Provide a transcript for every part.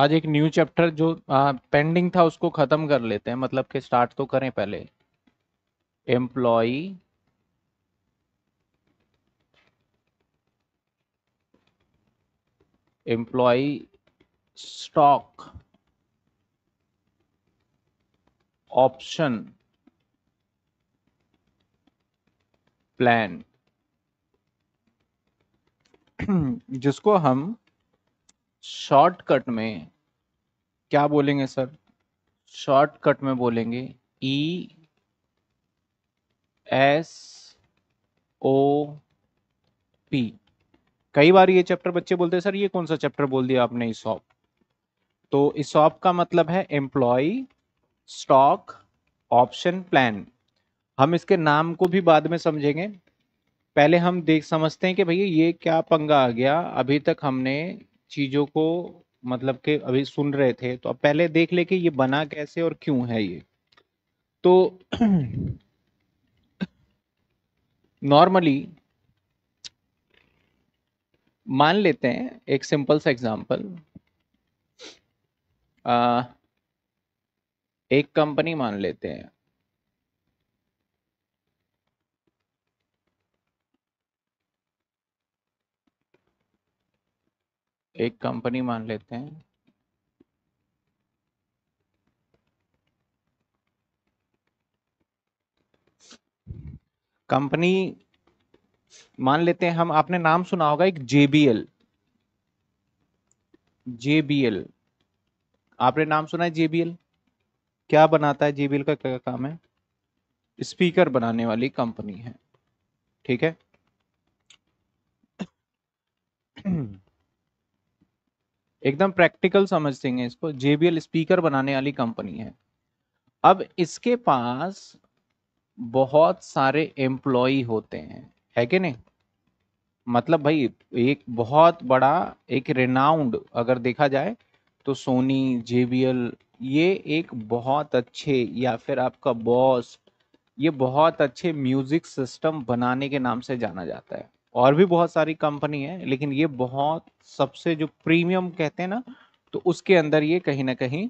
आज एक new chapter जो आ, पेंडिंग था उसको खत्म कर लेते हैं मतलब कि स्टार्ट तो करें पहले employee employee stock option plan जिसको हम शॉर्टकट में क्या बोलेंगे सर शॉर्टकट में बोलेंगे ई एस ओ पी कई बार ये चैप्टर बच्चे बोलते हैं सर ये कौन सा चैप्टर बोल दिया आपने इसॉप तो इसॉप का मतलब है एम्प्लॉय स्टॉक ऑप्शन प्लान हम इसके नाम को भी बाद में समझेंगे पहले हम देख समझते हैं कि भैया ये क्या पंगा आ गया अभी तक हमने चीज़ों को मतलब के अभी सुन रहे थे तो अब पहले देख ले कि ये बना कैसे और क्यों है ये तो नॉर्मली मान लेते हैं एक सिंपल सा एग्जांपल एक कंपनी मान लेते हैं एक कंपनी मान लेते हैं कंपनी मान लेते हैं हम आपने नाम सुना होगा एक जेबीएल जेबीएल आपने नाम सुना है जेबीएल क्या बनाता है जेबीएल का क्या काम है स्पीकर बनाने वाली कंपनी है ठीक है एकदम प्रैक्टिकल समझते हैं इसको जेबीएल स्पीकर बनाने वाली कंपनी है अब इसके पास बहुत सारे एम्प्लॉय होते हैं है कि नहीं मतलब भाई एक बहुत बड़ा एक रेनाउंड अगर देखा जाए तो सोनी जेबीएल ये एक बहुत अच्छे या फिर आपका बॉस ये बहुत अच्छे म्यूजिक सिस्टम बनाने के नाम से जाना जाता है और भी बहुत सारी कंपनी है लेकिन ये बहुत सबसे जो प्रीमियम कहते हैं ना तो उसके अंदर ये कहीं ना कहीं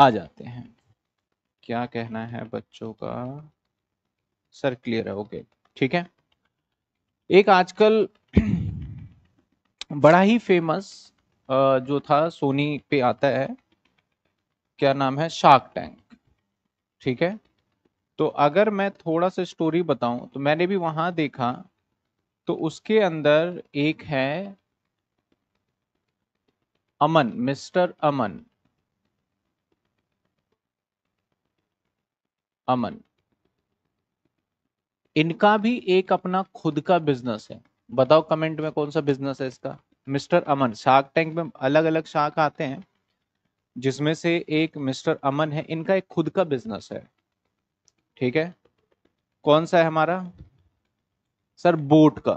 आ जाते हैं क्या कहना है बच्चों का सर क्लियर है ओके ठीक है एक आजकल बड़ा ही फेमस जो था सोनी पे आता है क्या नाम है शार्क टैंक ठीक है तो अगर मैं थोड़ा सा स्टोरी बताऊं तो मैंने भी वहां देखा तो उसके अंदर एक है अमन मिस्टर अमन अमन इनका भी एक अपना खुद का बिजनेस है बताओ कमेंट में कौन सा बिजनेस है इसका मिस्टर अमन शार्क टैंक में अलग अलग शार्क आते हैं जिसमें से एक मिस्टर अमन है इनका एक खुद का बिजनेस है ठीक है कौन सा है हमारा सर बोट का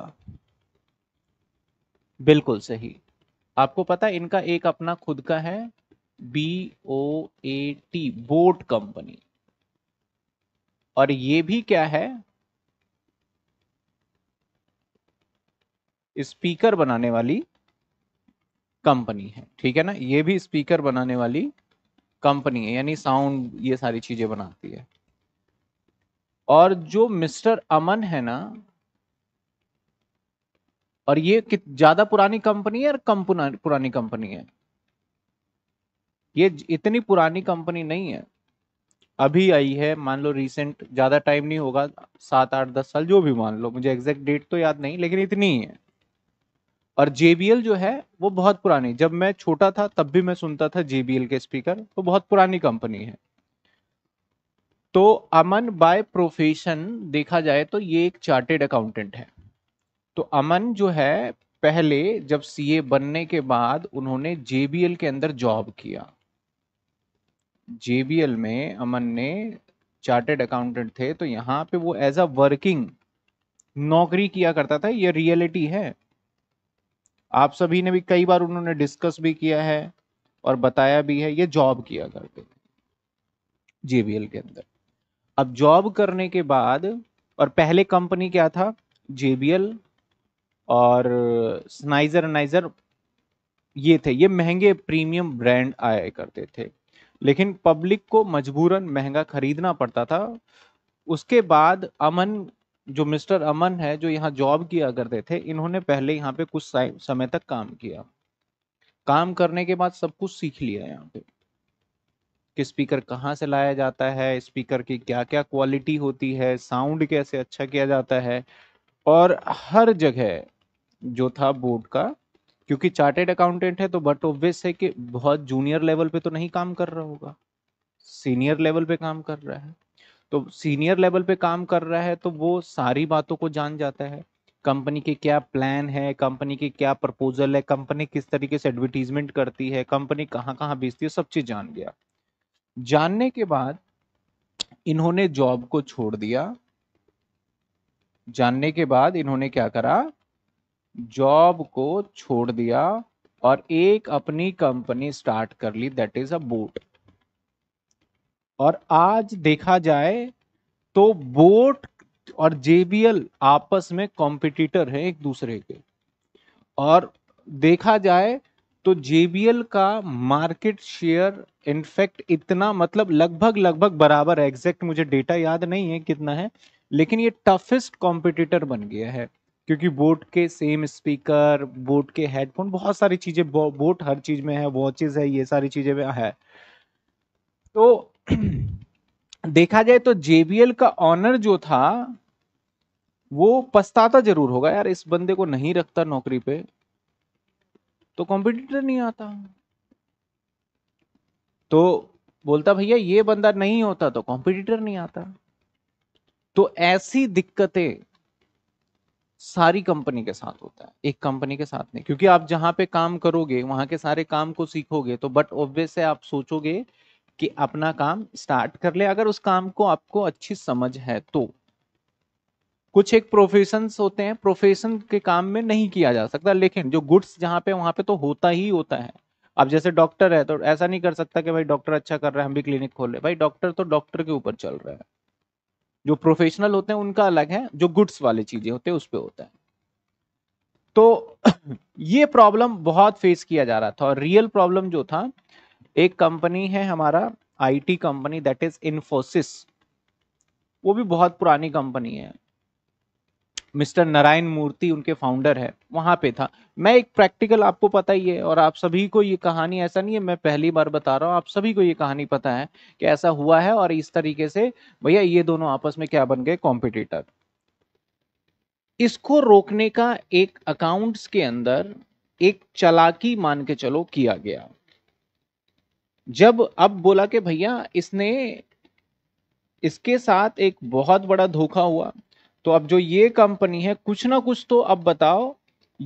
बिल्कुल सही आपको पता है इनका एक अपना खुद का है B O A T boat company और ये भी क्या है स्पीकर बनाने वाली कंपनी है ठीक है ना ये भी स्पीकर बनाने वाली कंपनी है यानी साउंड ये सारी चीजें बनाती है और जो मिस्टर अमन है ना और ये ज्यादा पुरानी कंपनी है और कम पुरानी कंपनी है ये इतनी पुरानी कंपनी नहीं है अभी आई है मान लो रिसेंट ज्यादा टाइम नहीं होगा सात आठ दस साल जो भी मान लो मुझे एग्जैक्ट डेट तो याद नहीं लेकिन इतनी ही है और JBL जो है वो बहुत पुरानी जब मैं छोटा था तब भी मैं सुनता था JBL के स्पीकर वो तो बहुत पुरानी कंपनी है तो अमन बाय प्रोफेशन देखा जाए तो ये एक चार्टेड अकाउंटेंट है तो अमन जो है पहले जब सीए बनने के बाद उन्होंने जेबीएल के अंदर जॉब किया जेबीएल में अमन ने चार्टेड अकाउंटेंट थे तो यहां पे वो एज अ वर्किंग नौकरी किया करता था ये रियलिटी है आप सभी ने भी कई बार उन्होंने डिस्कस भी किया है और बताया भी है ये जॉब किया करते थे जेबीएल के अंदर अब जॉब करने के बाद और पहले कंपनी क्या था जेबीएल और स्नाइजर नाइजर ये थे ये महंगे प्रीमियम ब्रांड आया करते थे लेकिन पब्लिक को मजबूरन महंगा खरीदना पड़ता था उसके बाद अमन जो मिस्टर अमन है जो यहाँ जॉब किया करते थे इन्होंने पहले यहाँ पे कुछ समय तक काम किया काम करने के बाद सब कुछ सीख लिया यहाँ पे कि स्पीकर कहाँ से लाया जाता है स्पीकर की क्या क्या क्वालिटी होती है साउंड कैसे अच्छा किया जाता है और हर जगह जो था बोर्ड का क्योंकि चार्टेड अकाउंटेंट है तो बट ऑब्वियस है कि बहुत जूनियर लेवल पे तो नहीं काम कर रहा होगा सीनियर लेवल पे काम कर रहा है तो सीनियर लेवल पे काम कर रहा है तो वो सारी बातों को जान जाता है कंपनी के क्या प्लान है कंपनी के क्या प्रपोजल है कंपनी किस तरीके से एडवर्टीजमेंट करती है कंपनी कहाँ कहाँ बेचती है सब चीज़ जान गया जानने के बाद इन्होंने जॉब को छोड़ दिया जानने के बाद इन्होंने क्या करा जॉब को छोड़ दिया और एक अपनी कंपनी स्टार्ट कर ली दैट इज अ बोट और आज देखा जाए तो बोट और जेबीएल आपस में कॉम्पिटिटर है एक दूसरे के और देखा जाए तो जेबीएल का मार्केट शेयर इनफेक्ट इतना मतलब लगभग लगभग बराबर है एग्जैक्ट मुझे डेटा याद नहीं है कितना है लेकिन ये टफेस्ट कॉम्पिटिटर बन गया है क्योंकि बोट के सेम स्पीकर बोट के हेडफोन बहुत सारी चीज़ें बो, बोट हर चीज़ में है वॉचेज है ये सारी चीज़ें में है तो देखा जाए तो जेबीएल का ऑनर जो था वो पछताता जरूर होगा यार इस बंदे को नहीं रखता नौकरी पे तो कॉम्पिटिटर नहीं आता तो बोलता भैया ये बंदा नहीं होता तो कॉम्पिटिटर नहीं आता तो ऐसी दिक्कतें सारी कंपनी के साथ होता है एक कंपनी के साथ नहीं क्योंकि आप जहाँ पे काम करोगे वहां के सारे काम को सीखोगे तो बट ऑब्वियस है आप सोचोगे कि अपना काम स्टार्ट कर ले अगर उस काम को आपको अच्छी समझ है तो कुछ एक प्रोफेशन होते हैं प्रोफेशन के काम में नहीं किया जा सकता लेकिन जो गुड्स जहाँ पे वहां पे तो होता ही होता है अब जैसे डॉक्टर है तो ऐसा नहीं कर सकता कि भाई डॉक्टर अच्छा कर रहा है हम भी क्लिनिक रहे भाई डॉक्टर तो डॉक्टर के ऊपर चल रहा है जो प्रोफेशनल होते हैं उनका अलग है जो गुड्स वाले चीजें होते हैं उस पर होता है तो ये प्रॉब्लम बहुत फेस किया जा रहा था और रियल प्रॉब्लम जो था एक कंपनी है हमारा IT company that is Infosys वो भी बहुत पुरानी कंपनी है मिस्टर नारायण मूर्ति उनके फाउंडर है वहां पे था मैं एक प्रैक्टिकल आपको पता ही है और आप सभी को ये कहानी ऐसा नहीं है मैं पहली बार बता रहा हूँ आप सभी को ये कहानी पता है कि ऐसा हुआ है और इस तरीके से भैया ये दोनों आपस में क्या बन गए कॉम्पिटिटर इसको रोकने का एक अकाउंट्स के अंदर एक चलाकी मान के चलो किया गया जब अब बोला कि भैया इसने इसके साथ एक बहुत बड़ा धोखा हुआ तो अब जो ये कंपनी है कुछ ना कुछ तो अब बताओ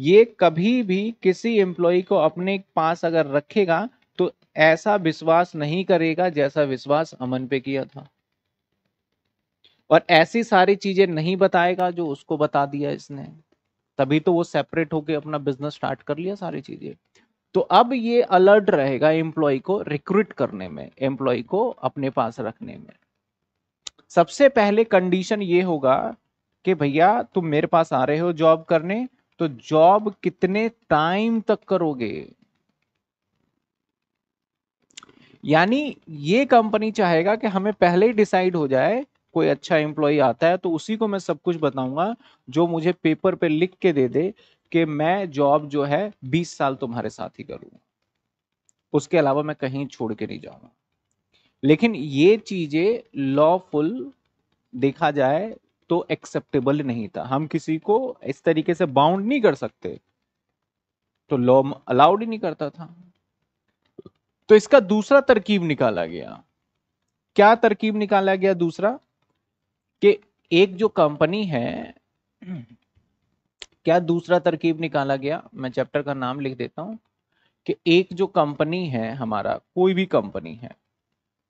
ये कभी भी किसी एम्प्लॉय को अपने पास अगर रखेगा तो ऐसा विश्वास नहीं करेगा जैसा विश्वास अमन पे किया था और ऐसी सारी चीजें नहीं बताएगा जो उसको बता दिया इसने तभी तो वो सेपरेट होके अपना बिजनेस स्टार्ट कर लिया सारी चीजें तो अब ये अलर्ट रहेगा एम्प्लॉय को रिक्रूट करने में एम्प्लॉय को अपने पास रखने में सबसे पहले कंडीशन ये होगा कि भैया तुम मेरे पास आ रहे हो जॉब करने तो जॉब कितने टाइम तक करोगे यानी ये कंपनी चाहेगा कि हमें पहले ही डिसाइड हो जाए कोई अच्छा एम्प्लॉय आता है तो उसी को मैं सब कुछ बताऊंगा जो मुझे पेपर पे लिख के दे दे कि मैं जॉब जो है 20 साल तुम्हारे साथ ही करूँ उसके अलावा मैं कहीं छोड़ के नहीं जाऊंगा लेकिन ये चीजें लॉफुल देखा जाए तो एक्सेप्टेबल नहीं था हम किसी को इस तरीके से बाउंड नहीं कर सकते तो लॉ अलाउड ही नहीं करता था तो इसका दूसरा तरकीब निकाला गया क्या तरकीब निकाला गया दूसरा कि एक जो कंपनी है क्या दूसरा तरकीब निकाला गया मैं चैप्टर का नाम लिख देता हूं कि एक जो कंपनी है हमारा कोई भी कंपनी है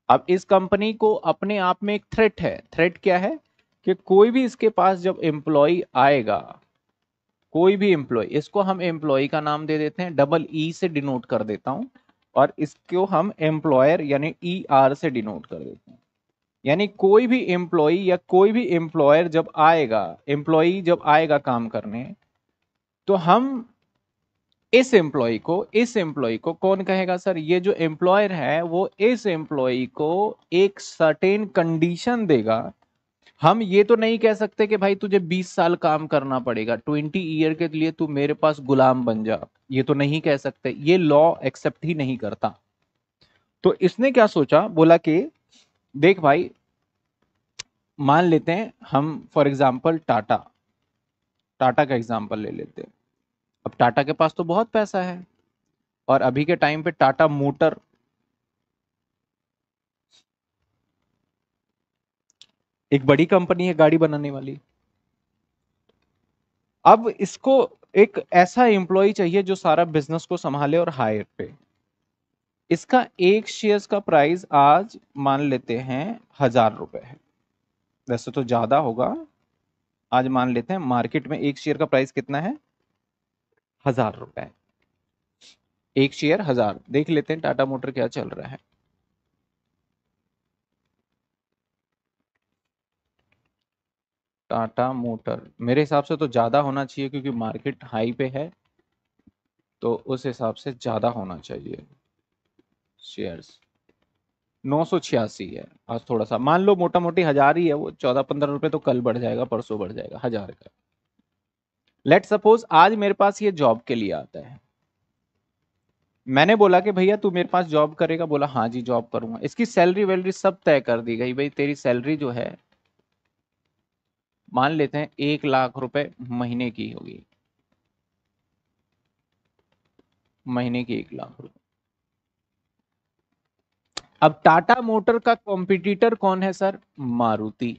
अब इस कंपनी को अपने आप में एक थ्रेट है थ्रेट क्या है कि कोई भी इसके पास जब एम्प्लॉय आएगा कोई भी एम्प्लॉय इसको हम एम्प्लॉय का नाम दे देते हैं डबल ई e से डिनोट कर देता हूं और इसको हम एम्प्लॉयर यानी ई e आर से डिनोट कर देते हैं यानी कोई भी एम्प्लॉय या कोई भी एम्प्लॉयर जब आएगा एम्प्लॉय जब आएगा काम करने तो हम इस एम्प्लॉय को इस एम्प्लॉय को कौन कहेगा सर ये जो एम्प्लॉयर है वो इस एम्प्लॉय को एक सर्टेन कंडीशन देगा हम ये तो नहीं कह सकते कि भाई तुझे 20 साल काम करना पड़ेगा 20 ईयर के लिए तू मेरे पास गुलाम बन जा ये तो नहीं कह सकते ये लॉ एक्सेप्ट ही नहीं करता तो इसने क्या सोचा बोला कि देख भाई मान लेते हैं हम फॉर एग्जाम्पल टाटा टाटा का एग्जाम्पल ले लेते हैं अब टाटा के पास तो बहुत पैसा है और अभी के टाइम पे टाटा मोटर एक बड़ी कंपनी है गाड़ी बनाने वाली अब इसको एक ऐसा एम्प्लॉय चाहिए जो सारा बिजनेस को संभाले और हायर पे इसका एक शेयर का प्राइस आज मान लेते हैं हजार रुपए है वैसे तो ज्यादा होगा आज मान लेते हैं मार्केट में एक शेयर का प्राइस कितना है हजार रुपए एक शेयर हजार देख लेते हैं टाटा मोटर क्या चल रहा है टाटा मोटर मेरे हिसाब से तो ज़्यादा होना चाहिए क्योंकि मार्केट हाई पे है तो उस हिसाब से ज़्यादा होना चाहिए शेयर्स नौ सौ छियासी है आज थोड़ा सा मान लो मोटा मोटी हज़ार ही है वो चौदह पंद्रह रुपए तो कल बढ़ जाएगा परसों बढ़ जाएगा हज़ार का लेट सपोज आज मेरे पास ये जॉब के लिए आता है मैंने बोला कि भैया तू मेरे पास जॉब करेगा बोला हाँ जी जॉब करूंगा इसकी सैलरी वैलरी सब तय कर दी गई भाई तेरी सैलरी जो है मान लेते हैं एक लाख रुपए महीने की होगी महीने की एक लाख रुपए अब टाटा मोटर का कॉम्पिटिटर कौन है सर मारुति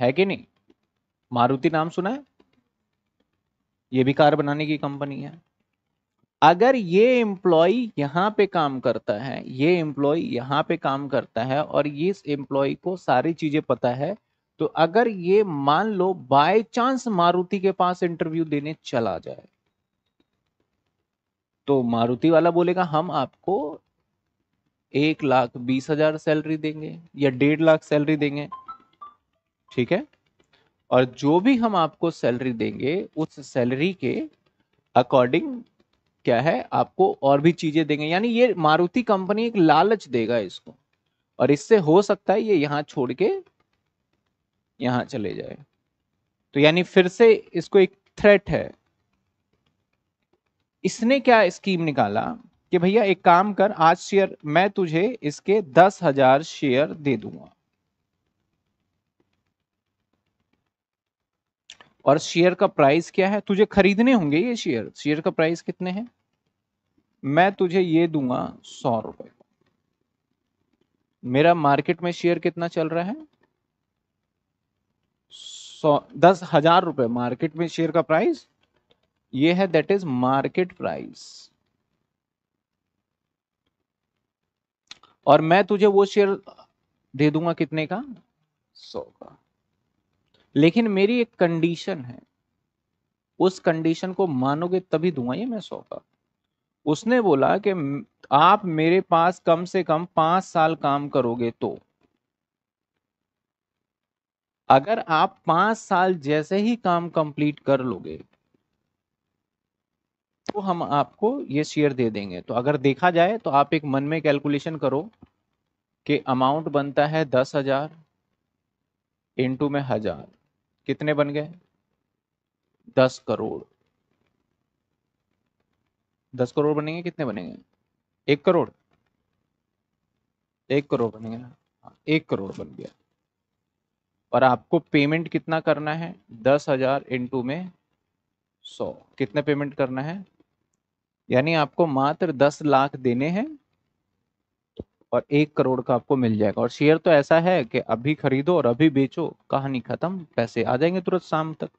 है कि नहीं मारुति नाम सुना है ये भी कार बनाने की कंपनी है अगर ये एम्प्लॉय यहाँ पे काम करता है ये एम्प्लॉय यहाँ पे काम करता है और ये इस एम्प्लॉय को सारी चीजें पता है तो अगर ये मान लो बाय चांस मारुति के पास इंटरव्यू देने चला जाए तो मारुति वाला बोलेगा हम आपको एक लाख बीस हजार सैलरी देंगे या डेढ़ लाख सैलरी देंगे ठीक है और जो भी हम आपको सैलरी देंगे उस सैलरी के अकॉर्डिंग क्या है आपको और भी चीजें देंगे यानी ये मारुति कंपनी एक लालच देगा इसको और इससे हो सकता है ये यहां छोड़ के यहां चले जाए तो यानी फिर से इसको एक थ्रेट है इसने क्या स्कीम निकाला कि भैया एक काम कर आज शेयर मैं तुझे इसके दस हजार शेयर दे दूंगा और शेयर का प्राइस क्या है तुझे खरीदने होंगे ये शेयर शेयर का प्राइस कितने हैं मैं तुझे ये दूंगा सौ रुपए मेरा मार्केट में शेयर कितना चल रहा है सौ दस हजार रुपए मार्केट में शेयर का प्राइस ये है दैट इज मार्केट प्राइस और मैं तुझे वो शेयर दे दूंगा कितने का सौ का लेकिन मेरी एक कंडीशन है उस कंडीशन को मानोगे तभी दूंगा ये मैं सौ का उसने बोला कि आप मेरे पास कम से कम पांच साल काम करोगे तो अगर आप पांच साल जैसे ही काम कंप्लीट कर लोगे तो हम आपको ये शेयर दे देंगे तो अगर देखा जाए तो आप एक मन में कैलकुलेशन करो कि अमाउंट बनता है दस हजार इंटू में हजार कितने बन गए दस करोड़ दस करोड़ बनेंगे कितने बनेंगे एक करोड़ एक करोड़ बनेंगे ना हाँ, एक करोड़ बन गया और आपको पेमेंट कितना करना है दस हजार इंटू में सौ कितने पेमेंट करना है यानी आपको मात्र दस लाख देने हैं और एक करोड़ का आपको मिल जाएगा और शेयर तो ऐसा है कि अभी खरीदो और अभी बेचो कहानी खत्म पैसे आ जाएंगे तुरंत शाम तक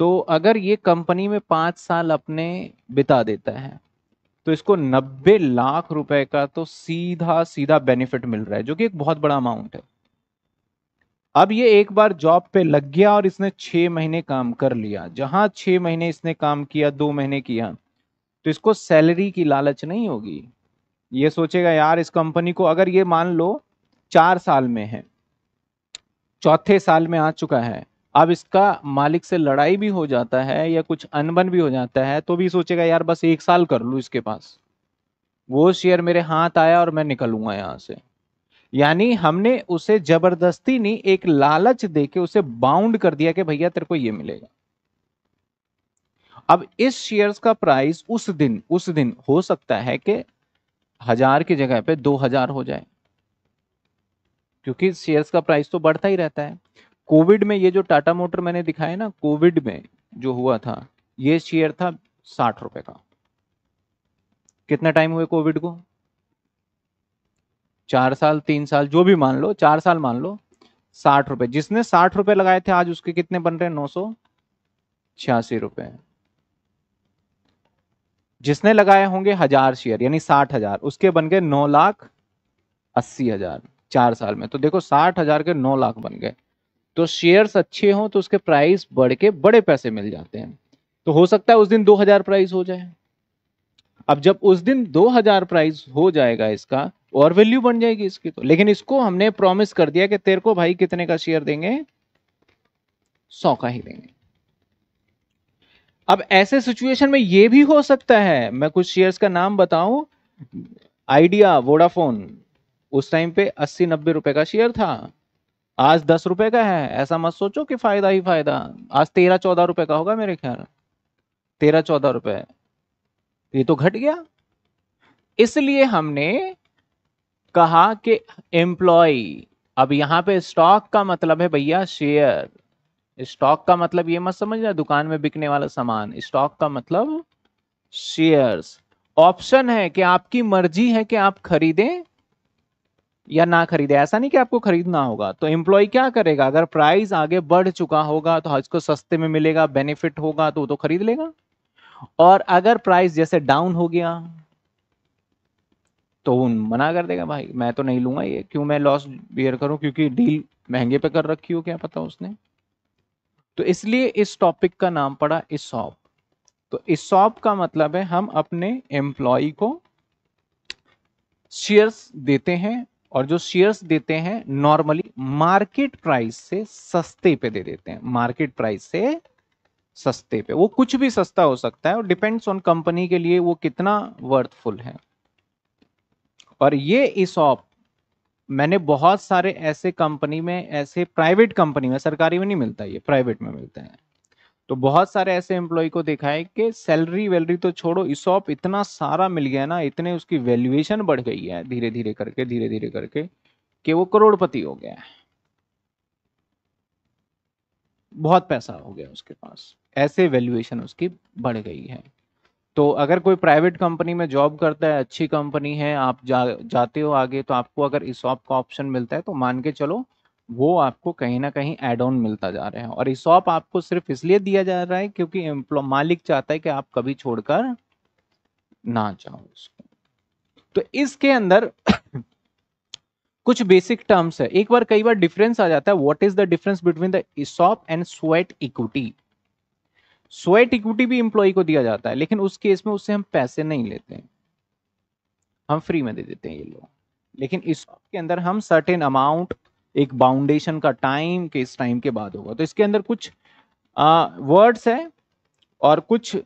तो अगर ये कंपनी में पांच साल अपने बिता देता है तो इसको 90 लाख रुपए का तो सीधा सीधा बेनिफिट मिल रहा है जो कि एक बहुत बड़ा अमाउंट है अब ये एक बार जॉब पे लग गया और इसने छह महीने काम कर लिया जहां छह महीने इसने काम किया दो महीने किया तो इसको सैलरी की लालच नहीं होगी ये सोचेगा यार इस कंपनी को अगर ये मान लो चार साल में है चौथे साल में आ चुका है अब इसका मालिक से लड़ाई भी हो जाता है या कुछ अनबन भी हो जाता है तो भी सोचेगा यार बस एक साल कर लूँ इसके पास वो शेयर मेरे हाथ आया और मैं निकलूंगा यहाँ से यानी हमने उसे जबरदस्ती नहीं एक लालच दे के उसे बाउंड कर दिया कि भैया तेरे को ये मिलेगा अब इस शेयर्स का प्राइस उस दिन उस दिन हो सकता है कि हजार की जगह पे दो हजार हो जाए क्योंकि शेयर्स का प्राइस तो बढ़ता ही रहता है कोविड में ये जो टाटा मोटर मैंने दिखाया ना कोविड में जो हुआ था ये शेयर था साठ रुपए का कितना टाइम हुए कोविड को चार साल तीन साल जो भी मान लो चार साल मान लो साठ रुपए जिसने साठ रुपए लगाए थे आज उसके कितने बन रहे हैं नौ सौ छियासी रुपए जिसने लगाए होंगे हजार शेयर यानी साठ हजार उसके बन गए नौ लाख अस्सी हजार चार साल में तो देखो साठ हजार के नौ लाख बन गए तो शेयर्स अच्छे हों तो उसके प्राइस बढ़ के बड़े पैसे मिल जाते हैं तो हो सकता है उस दिन 2000 प्राइस हो जाए अब जब उस दिन 2000 प्राइस हो जाएगा इसका और वैल्यू बन जाएगी इसकी तो लेकिन इसको हमने प्रॉमिस कर दिया कि तेरे को भाई कितने का शेयर देंगे सौ का ही देंगे अब ऐसे सिचुएशन में यह भी हो सकता है मैं कुछ शेयर्स का नाम बताऊं आइडिया वोडाफोन उस टाइम पे अस्सी नब्बे रुपए का शेयर था आज दस रुपए का है ऐसा मत सोचो कि फायदा ही फायदा आज तेरह चौदह रुपए का होगा मेरे ख्याल तेरह चौदह रुपए ये तो घट गया इसलिए हमने कहा कि एम्प्लॉय अब यहां पे स्टॉक का मतलब है भैया शेयर स्टॉक का मतलब ये मत समझना दुकान में बिकने वाला सामान स्टॉक का मतलब शेयर्स ऑप्शन है कि आपकी मर्जी है कि आप खरीदें या ना खरीदे ऐसा नहीं कि आपको खरीदना होगा तो एम्प्लॉय क्या करेगा अगर प्राइस आगे बढ़ चुका होगा तो उसको सस्ते में मिलेगा बेनिफिट होगा तो वो तो खरीद लेगा और अगर प्राइस जैसे डाउन हो गया तो वो मना कर देगा भाई मैं तो नहीं लूंगा ये क्यों मैं लॉस बियर करूं क्योंकि डील महंगे पे कर रखी हो क्या पता उसने तो इसलिए इस टॉपिक का नाम पड़ा इसॉप तो इसॉप का मतलब है हम अपने एम्प्लॉय को शेयर्स देते हैं और जो शेयर्स देते हैं नॉर्मली मार्केट प्राइस से सस्ते पे दे देते हैं मार्केट प्राइस से सस्ते पे वो कुछ भी सस्ता हो सकता है और डिपेंड्स ऑन कंपनी के लिए वो कितना वर्थफुल है और ये इसॉप मैंने बहुत सारे ऐसे कंपनी में ऐसे प्राइवेट कंपनी में सरकारी में नहीं मिलता ये प्राइवेट में मिलते हैं तो बहुत सारे ऐसे एम्प्लॉय को देखा है कि सैलरी वैलरी तो छोड़ो इसॉप इतना सारा मिल गया ना इतने उसकी वैल्यूएशन बढ़ गई है धीरे धीरे करके धीरे धीरे करके कि वो करोड़पति हो गया है बहुत पैसा हो गया उसके पास ऐसे वैल्यूएशन उसकी बढ़ गई है तो अगर कोई प्राइवेट कंपनी में जॉब करता है अच्छी कंपनी है आप जा, जाते हो आगे तो आपको अगर इस का ऑप्शन मिलता है तो मान के चलो वो आपको कहीं ना कहीं एड ऑन मिलता जा रहा है और इसॉप आपको सिर्फ इसलिए दिया जा रहा है क्योंकि मालिक चाहता है कि आप कभी छोड़कर ना जाओ उसको तो इसके अंदर कुछ बेसिक टर्म्स है एक बार कई बार डिफरेंस आ जाता है what is the difference between the ESOP and sweat equity sweat equity भी इंप्लॉय को दिया जाता है लेकिन उस केस में उससे हम पैसे नहीं लेते हैं हम फ्री में दे देते हैं ये लोग लेकिन इसॉप के अंदर हम सर्टेन अमाउंट एक बाउंडेशन का टाइम किस टाइम के बाद होगा तो इसके अंदर कुछ वर्ड्स है और कुछ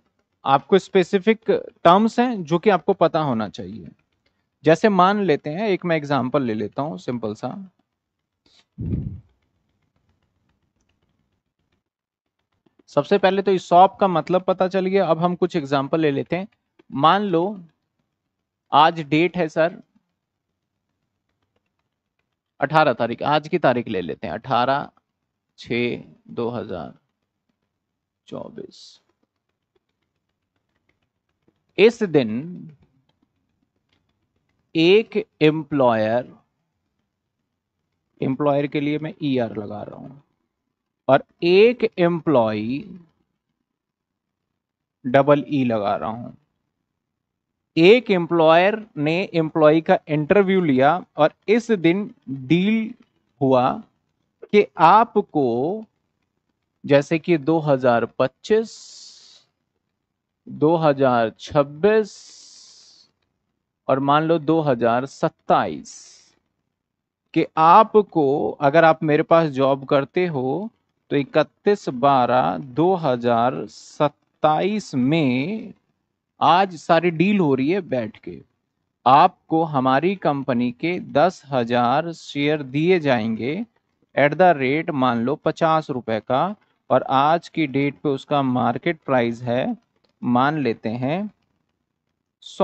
आपको स्पेसिफिक टर्म्स हैं जो कि आपको पता होना चाहिए जैसे मान लेते हैं एक मैं एग्जांपल ले लेता हूं सिंपल सा सबसे पहले तो इस सॉप का मतलब पता चल गया अब हम कुछ एग्जांपल ले लेते हैं मान लो आज डेट है सर अठारह तारीख आज की तारीख ले लेते हैं अठारह छ दो हजार चौबीस इस दिन एक एम्प्लॉयर एम्प्लॉयर के लिए मैं ई e आर लगा रहा हूं और एक एम्प्लॉय डबल ई लगा रहा हूं एक एम्प्लॉयर ने एम्प्लॉय का इंटरव्यू लिया और इस दिन डील हुआ कि आपको जैसे कि 2025 2026 और मान लो 2027 कि आपको अगर आप मेरे पास जॉब करते हो तो 31 बारह 2027 में आज सारी डील हो रही है बैठ के आपको हमारी कंपनी के दस हजार शेयर दिए जाएंगे एट द रेट मान लो पचास रुपए का और आज की डेट पे उसका मार्केट प्राइस है मान लेते हैं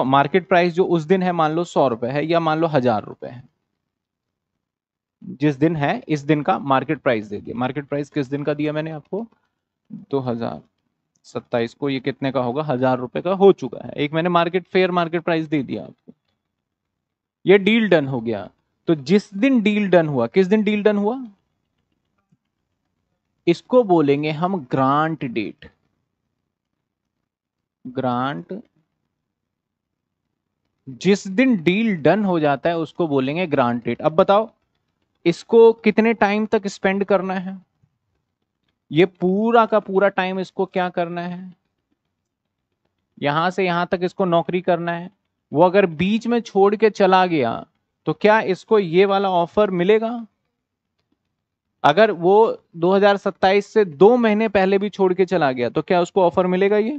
मार्केट प्राइस जो उस दिन है मान लो सौ रुपए है या मान लो हजार रुपए है जिस दिन है इस दिन का मार्केट प्राइस दे दिया मार्केट प्राइस किस दिन का दिया मैंने आपको दो हजार सत्ताईस को ये कितने का होगा हजार रुपए का हो चुका है एक मैंने मार्केट फेयर मार्केट प्राइस दे दिया आपको ये डील डन हो गया तो जिस दिन डील डन हुआ किस दिन डील डन हुआ इसको बोलेंगे हम ग्रांट डेट ग्रांट जिस दिन डील डन हो जाता है उसको बोलेंगे ग्रांट डेट अब बताओ इसको कितने टाइम तक स्पेंड करना है ये पूरा का पूरा टाइम इसको क्या करना है यहां से यहां तक इसको नौकरी करना है वो अगर बीच में छोड़ के चला गया तो क्या इसको ये वाला ऑफर मिलेगा अगर वो 2027 से दो महीने पहले भी छोड़ के चला गया तो क्या उसको ऑफर मिलेगा ये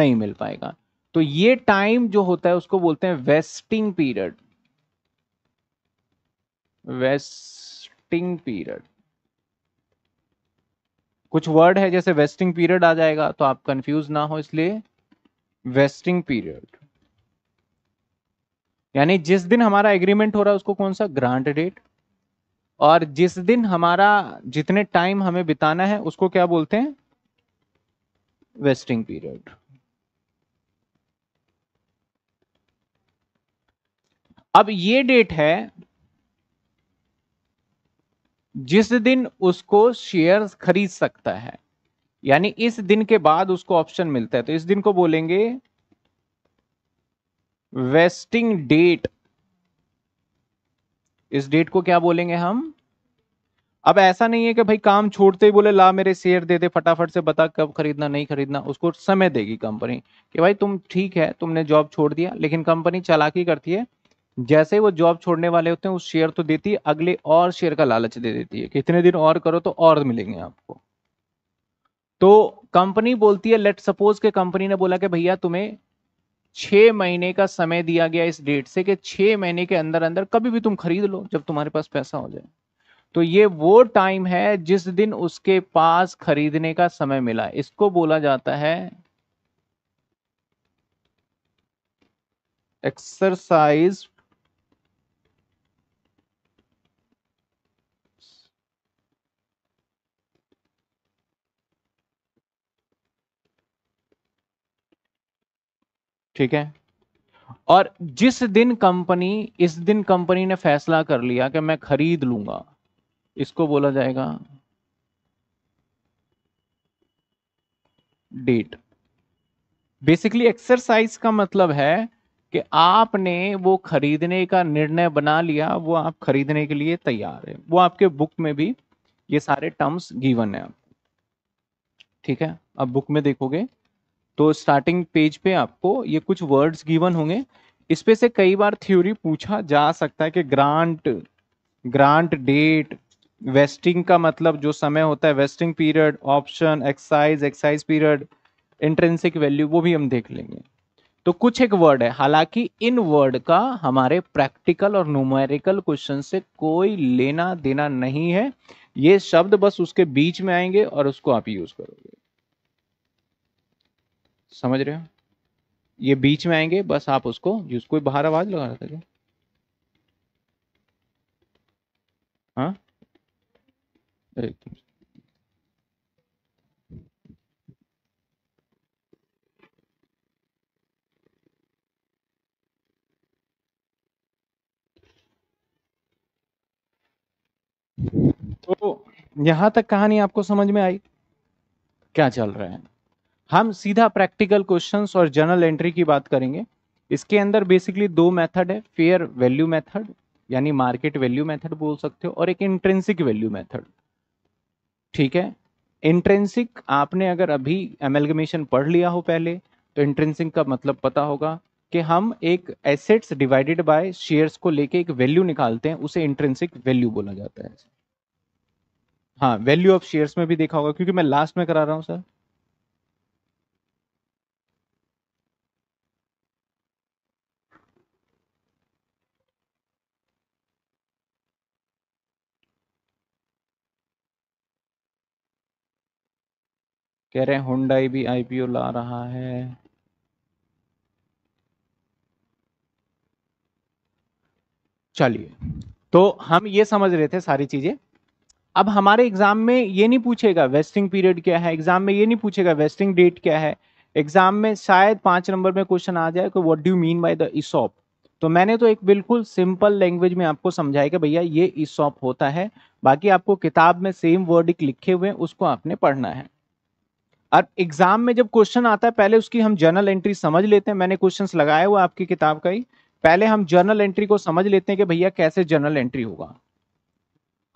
नहीं मिल पाएगा तो ये टाइम जो होता है उसको बोलते हैं वेस्टिंग पीरियड वेस्टिंग पीरियड कुछ वर्ड है जैसे वेस्टिंग पीरियड आ जाएगा तो आप कंफ्यूज ना हो इसलिए वेस्टिंग पीरियड यानी जिस दिन हमारा एग्रीमेंट हो रहा है उसको कौन सा ग्रांट डेट और जिस दिन हमारा जितने टाइम हमें बिताना है उसको क्या बोलते हैं वेस्टिंग पीरियड अब ये डेट है जिस दिन उसको शेयर खरीद सकता है यानी इस दिन के बाद उसको ऑप्शन मिलता है तो इस दिन को बोलेंगे वेस्टिंग डेट इस डेट को क्या बोलेंगे हम अब ऐसा नहीं है कि भाई काम छोड़ते ही बोले ला मेरे शेयर दे दे फटाफट से बता कब खरीदना नहीं खरीदना उसको समय देगी कंपनी कि भाई तुम ठीक है तुमने जॉब छोड़ दिया लेकिन कंपनी चालाकी करती है जैसे ही वो जॉब छोड़ने वाले होते हैं उस शेयर तो देती है अगले और शेयर का लालच दे देती है कितने दिन और करो तो और मिलेंगे आपको तो कंपनी बोलती है लेट सपोज के कंपनी ने बोला कि भैया तुम्हें छह महीने का समय दिया गया इस डेट से कि छह महीने के अंदर अंदर कभी भी तुम खरीद लो जब तुम्हारे पास पैसा हो जाए तो ये वो टाइम है जिस दिन उसके पास खरीदने का समय मिला इसको बोला जाता है एक्सरसाइज ठीक है और जिस दिन कंपनी इस दिन कंपनी ने फैसला कर लिया कि मैं खरीद लूंगा इसको बोला जाएगा डेट बेसिकली एक्सरसाइज का मतलब है कि आपने वो खरीदने का निर्णय बना लिया वो आप खरीदने के लिए तैयार है वो आपके बुक में भी ये सारे टर्म्स गिवन है ठीक है अब बुक में देखोगे तो स्टार्टिंग पेज पे आपको ये कुछ वर्ड्स गिवन होंगे इस पे से कई बार थ्योरी पूछा जा सकता है कि ग्रांट ग्रांट डेट वेस्टिंग का मतलब जो समय होता है vesting period option exercise exercise period intrinsic value वो भी हम देख लेंगे तो कुछ एक वर्ड है हालांकि इन वर्ड का हमारे प्रैक्टिकल और न्यूमेरिकल क्वेश्चन से कोई लेना देना नहीं है ये शब्द बस उसके बीच में आएंगे और उसको आप यूज करोगे समझ रहे हो ये बीच में आएंगे बस आप उसको यूज कोई बाहर आवाज लगा रहा था क्या हाँ तो यहां तक कहानी आपको समझ में आई क्या चल रहा है हम सीधा प्रैक्टिकल क्वेश्चंस और जर्नल एंट्री की बात करेंगे इसके अंदर बेसिकली दो मेथड है फेयर वैल्यू मेथड यानी मार्केट वैल्यू मेथड बोल सकते हो और एक इंट्रेंसिक वैल्यू मेथड ठीक है इंट्रेंसिक आपने अगर अभी एमेलगमेशन पढ़ लिया हो पहले तो इंट्रेंसिक का मतलब पता होगा कि हम एक एसेट्स डिवाइडेड बाय शेयर्स को लेके एक वैल्यू निकालते हैं उसे इंट्रेंसिक वैल्यू बोला जाता है हाँ वैल्यू ऑफ शेयर्स में भी देखा होगा क्योंकि मैं लास्ट में करा रहा हूँ सर कह रहे हैं हुंडाई भी आईपीओ ला रहा है चलिए तो हम ये समझ रहे थे सारी चीजें अब हमारे एग्जाम में ये नहीं पूछेगा वेस्टिंग पीरियड क्या है एग्जाम में ये नहीं पूछेगा वेस्टिंग डेट क्या है एग्जाम में शायद पांच नंबर में क्वेश्चन आ जाए कि what do mean by the ESOP तो मैंने तो एक बिल्कुल सिंपल लैंग्वेज में आपको समझाया कि भैया ये इसॉप होता है बाकी आपको किताब में सेम वर्ड लिखे हुए उसको आपने पढ़ना है अब एग्जाम में जब क्वेश्चन आता है पहले उसकी हम जर्नल एंट्री समझ लेते हैं मैंने क्वेश्चन लगाए हुआ आपकी किताब का ही पहले हम जर्नल एंट्री को समझ लेते हैं कि भैया कैसे जर्नल एंट्री होगा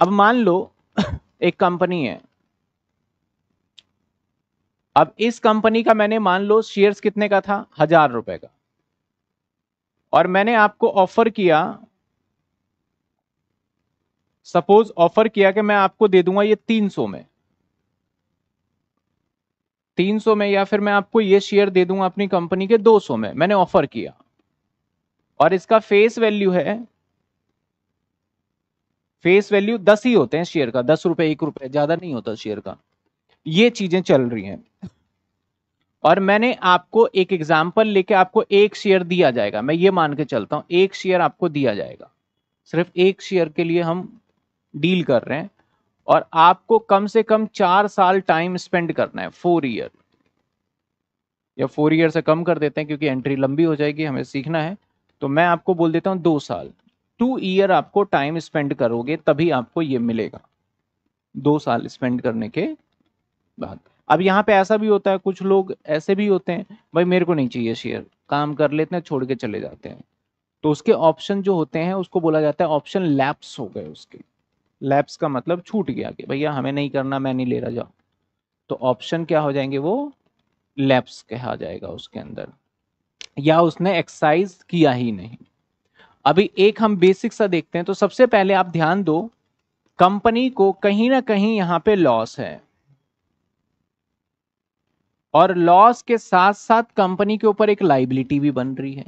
अब मान लो एक कंपनी है अब इस कंपनी का मैंने मान लो शेयर्स कितने का था हजार रुपए का और मैंने आपको ऑफर किया सपोज ऑफर किया कि मैं आपको दे दूंगा ये तीन सौ में 300 में या फिर मैं आपको ये शेयर दे दूंगा अपनी कंपनी के 200 में मैंने ऑफर किया और इसका फेस वैल्यू है फेस वैल्यू दस ही होते हैं शेयर का दस रुपए एक रुपए ज्यादा नहीं होता शेयर का ये चीजें चल रही हैं और मैंने आपको एक एग्जाम्पल लेके आपको एक शेयर दिया जाएगा मैं ये मान के चलता हूं एक शेयर आपको दिया जाएगा सिर्फ एक शेयर के लिए हम डील कर रहे हैं और आपको कम से कम चार साल टाइम स्पेंड करना है फोर ईयर या फोर ईयर से कम कर देते हैं क्योंकि एंट्री लंबी हो जाएगी हमें सीखना है तो मैं आपको बोल देता हूं दो साल टू ईयर आपको टाइम स्पेंड करोगे तभी आपको ये मिलेगा दो साल स्पेंड करने के बाद अब यहाँ पे ऐसा भी होता है कुछ लोग ऐसे भी होते हैं भाई मेरे को नहीं चाहिए शेयर काम कर लेते हैं छोड़ के चले जाते हैं तो उसके ऑप्शन जो होते हैं उसको बोला जाता है ऑप्शन लैप्स हो गए उसके लैप्स का मतलब छूट गया कि भैया हमें नहीं करना मैं नहीं ले रहा जाओ तो ऑप्शन क्या हो जाएंगे वो लैप्स कहा जाएगा उसके अंदर या उसने एक्सरसाइज किया ही नहीं अभी एक हम बेसिक सा देखते हैं तो सबसे पहले आप ध्यान दो कंपनी को कहीं ना कहीं यहां पे लॉस है और लॉस के साथ साथ कंपनी के ऊपर एक लाइबिलिटी भी बन रही है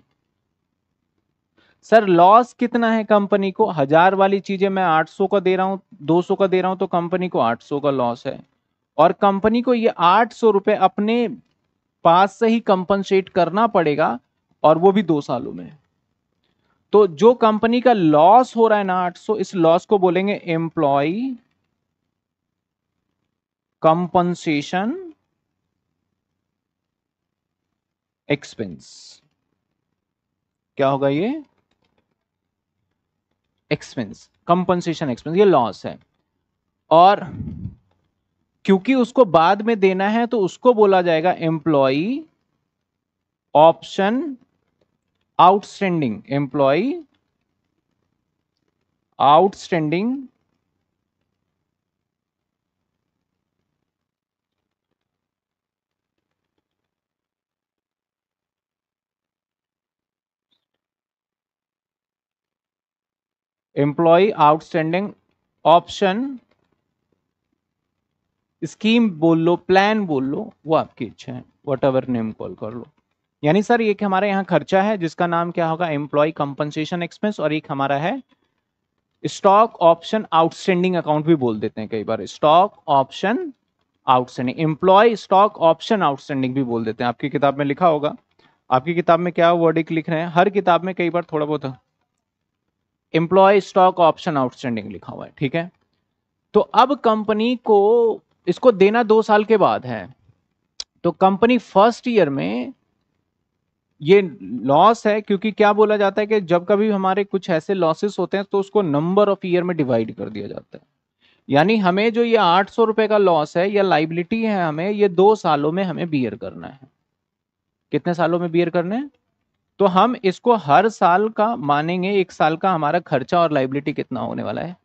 सर लॉस कितना है कंपनी को हजार वाली चीजें मैं 800 का दे रहा दो 200 का दे रहा हूं तो कंपनी को 800 का लॉस है और कंपनी को ये आठ सौ रुपये अपने पास से ही कंपनसेट करना पड़ेगा और वो भी दो सालों में तो जो कंपनी का लॉस हो रहा है ना 800 इस लॉस को बोलेंगे एम्प्लॉय कंपनसेशन एक्सपेंस क्या होगा ये एक्सपेंस कंपनसेशन एक्सपेंस ये लॉस है और क्योंकि उसको बाद में देना है तो उसको बोला जाएगा employee option outstanding employee outstanding employee outstanding option scheme बोल लो प्लान बोल लो वो आपकी इच्छा है वट एवर नेम कॉल कर लो यानी सर एक हमारे यहाँ खर्चा है जिसका नाम क्या होगा एम्प्लॉय कंपनसेशन एक्सपेंस और एक हमारा है स्टॉक ऑप्शन आउटस्टैंडिंग अकाउंट भी बोल देते हैं कई बार stock option outstanding employee stock option outstanding भी बोल देते हैं आपकी किताब में लिखा होगा आपकी किताब में क्या वर्डिक लिख रहे हैं हर किताब में कई बार थोड़ा बहुत एम्प्लॉय स्टॉक ऑप्शन आउटस्टैंडिंग लिखा हुआ है ठीक है तो अब कंपनी को इसको देना दो साल के बाद है तो कंपनी फर्स्ट ईयर में ये लॉस है क्योंकि क्या बोला जाता है कि जब कभी हमारे कुछ ऐसे लॉसेस होते हैं तो उसको नंबर ऑफ ईयर में डिवाइड कर दिया जाता है यानी हमें जो ये आठ सौ रुपए का लॉस है या लाइबिलिटी है हमें ये दो सालों में हमें बियर करना है कितने सालों में बियर करना है तो हम इसको हर साल का मानेंगे एक साल का हमारा खर्चा और लाइबिलिटी कितना होने वाला है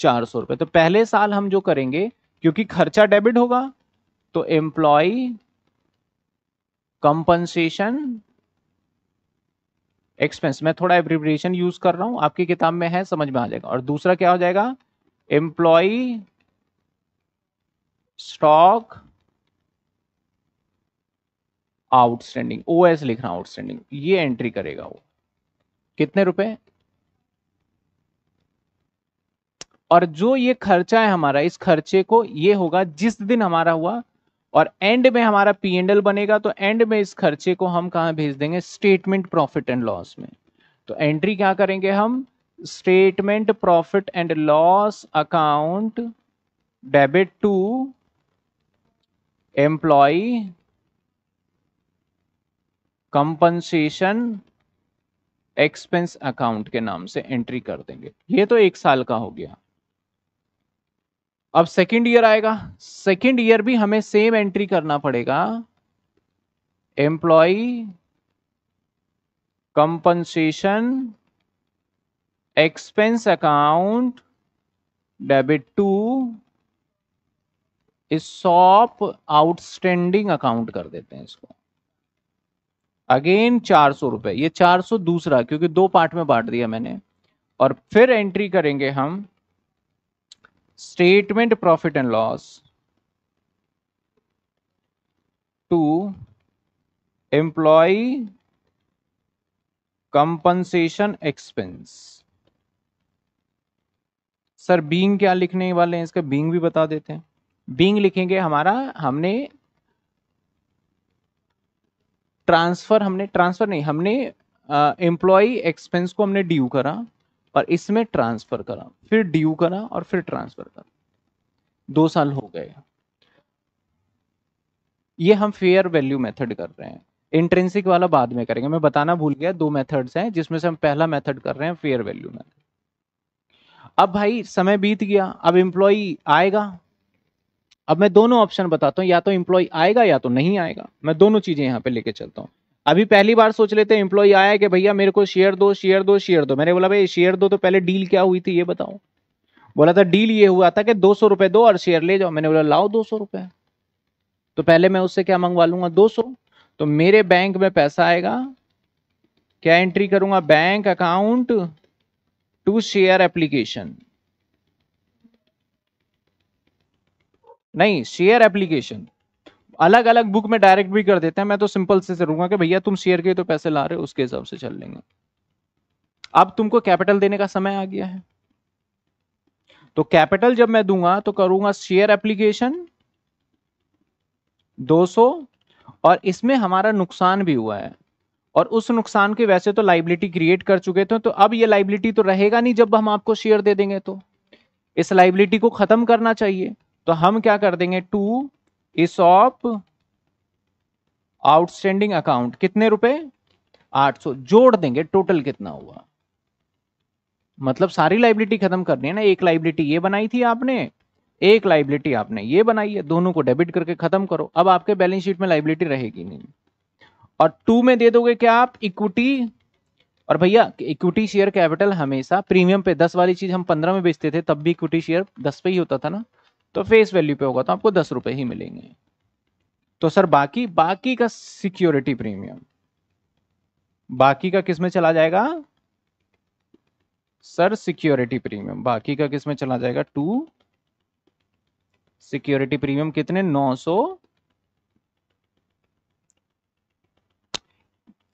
चार सौ रुपए तो पहले साल हम जो करेंगे क्योंकि खर्चा डेबिट होगा तो एम्प्लॉय कंपनसेशन एक्सपेंस मैं थोड़ा एब्रिब्रेशन यूज कर रहा हूं आपकी किताब में है समझ में आ जाएगा और दूसरा क्या हो जाएगा employee stock outstanding O S लिखना आउटस्टैंडिंग ये एंट्री करेगा वो कितने रुपए और जो ये खर्चा है हमारा इस खर्चे को ये होगा जिस दिन हमारा हुआ और एंड में हमारा पी एंडल बनेगा तो एंड में इस खर्चे को हम कहा भेज देंगे स्टेटमेंट प्रॉफिट एंड लॉस में तो एंट्री क्या करेंगे हम statement profit and loss account debit to employee compensation expense account के नाम से एंट्री कर देंगे ये तो एक साल का हो गया अब सेकेंड ईयर आएगा सेकेंड ईयर भी हमें सेम एंट्री करना पड़ेगा employee compensation expense account debit to ESOP outstanding account कर देते हैं इसको अगेन चार सौ रुपए ये चार सौ दूसरा क्योंकि दो पार्ट में बांट दिया मैंने और फिर एंट्री करेंगे हम statement profit and loss to employee compensation expense sir being क्या लिखने वाले हैं इसका बींग भी बता देते हैं बींग लिखेंगे हमारा हमने ट्रांसफर हमने ट्रांसफर नहीं हमने एम्प्लॉय एक्सपेंस को हमने ड्यू करा और इसमें ट्रांसफर करा फिर ड्यू करा और फिर ट्रांसफर करा दो साल हो गए ये हम फेयर वैल्यू मेथड कर रहे हैं इंट्रेंसिक वाला बाद में करेंगे मैं बताना भूल गया दो मेथड्स हैं जिसमें से हम पहला मेथड कर रहे हैं फेयर वैल्यू मेथड अब भाई समय बीत गया अब एम्प्लॉय आएगा अब मैं दोनों ऑप्शन बताता हूँ या तो इम्प्लॉय आएगा या तो नहीं आएगा मैं दोनों चीजें यहाँ पे लेके चलता हूँ अभी पहली बार सोच लेते हैं इम्प्लॉय आया कि भैया मेरे को शेयर दो शेयर दो शेयर दो मैंने बोला भाई शेयर दो तो पहले डील क्या हुई थी ये बताओ बोला था डील ये हुआ था कि दो सौ रुपए दो और शेयर ले जाओ मैंने बोला लाओ दो सौ रुपए तो पहले मैं उससे क्या मंगवा लूंगा दो सौ तो मेरे बैंक में पैसा आएगा क्या एंट्री करूंगा bank account to share application नहीं शेयर एप्लीकेशन अलग अलग बुक में डायरेक्ट भी कर देते हैं मैं तो सिंपल से करूंगा कि भैया तुम शेयर के तो पैसे ला रहे हो उसके हिसाब से चल लेंगे अब तुमको कैपिटल देने का समय आ गया है तो कैपिटल जब मैं दूंगा तो करूंगा शेयर एप्लीकेशन 200 और इसमें हमारा नुकसान भी हुआ है और उस नुकसान के वैसे तो लाइबिलिटी क्रिएट कर चुके थे तो अब ये लाइबिलिटी तो रहेगा नहीं जब हम आपको शेयर दे देंगे तो इस लाइबिलिटी को खत्म करना चाहिए तो हम क्या कर देंगे टू इस ऑफ आउटस्टैंडिंग अकाउंट कितने रुपए 800 जोड़ देंगे टोटल कितना हुआ मतलब सारी लाइबिलिटी खत्म करनी है ना एक लाइबिलिटी ये बनाई थी आपने एक लाइबिलिटी आपने ये बनाई है दोनों को डेबिट करके खत्म करो अब आपके बैलेंस शीट में लाइबिलिटी रहेगी नहीं और टू में दे दोगे क्या आप इक्विटी और भैया इक्विटी शेयर कैपिटल हमेशा प्रीमियम पे दस वाली चीज हम पंद्रह में बेचते थे तब भी इक्विटी शेयर दस पे ही होता था ना तो फेस वैल्यू पे होगा तो आपको दस रुपए ही मिलेंगे तो सर बाकी बाकी का सिक्योरिटी प्रीमियम बाकी का किस में चला जाएगा सर सिक्योरिटी प्रीमियम बाकी का किस में चला जाएगा टू सिक्योरिटी प्रीमियम कितने नौ सौ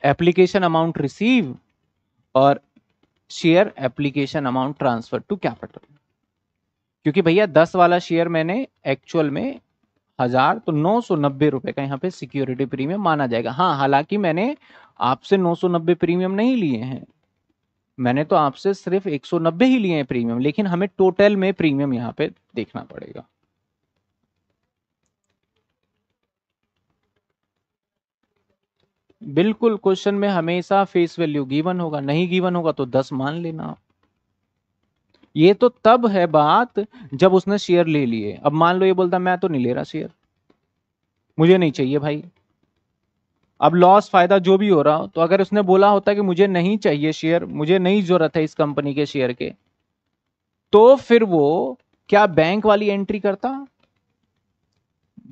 एप्लीकेशन अमाउंट रिसीव और share application amount transfer to capital क्योंकि भैया दस वाला शेयर मैंने एक्चुअल में हजार तो नौ सौ नब्बे रुपए का यहाँ पे सिक्योरिटी प्रीमियम माना जाएगा हाँ हालांकि मैंने आपसे नौ सौ नब्बे प्रीमियम नहीं लिए हैं मैंने तो आपसे सिर्फ एक सौ नब्बे ही लिए हैं प्रीमियम लेकिन हमें टोटल में प्रीमियम यहाँ पे देखना पड़ेगा बिल्कुल क्वेश्चन में हमेशा फेस वैल्यू गिवन होगा नहीं गिवन होगा तो दस मान लेना आप ये तो तब है बात जब उसने शेयर ले लिए अब मान लो ये बोलता मैं तो नहीं ले रहा शेयर मुझे नहीं चाहिए भाई अब लॉस फायदा जो भी हो रहा हो तो अगर उसने बोला होता कि मुझे नहीं चाहिए शेयर मुझे नहीं जरूरत है इस कंपनी के शेयर के तो फिर वो क्या बैंक वाली एंट्री करता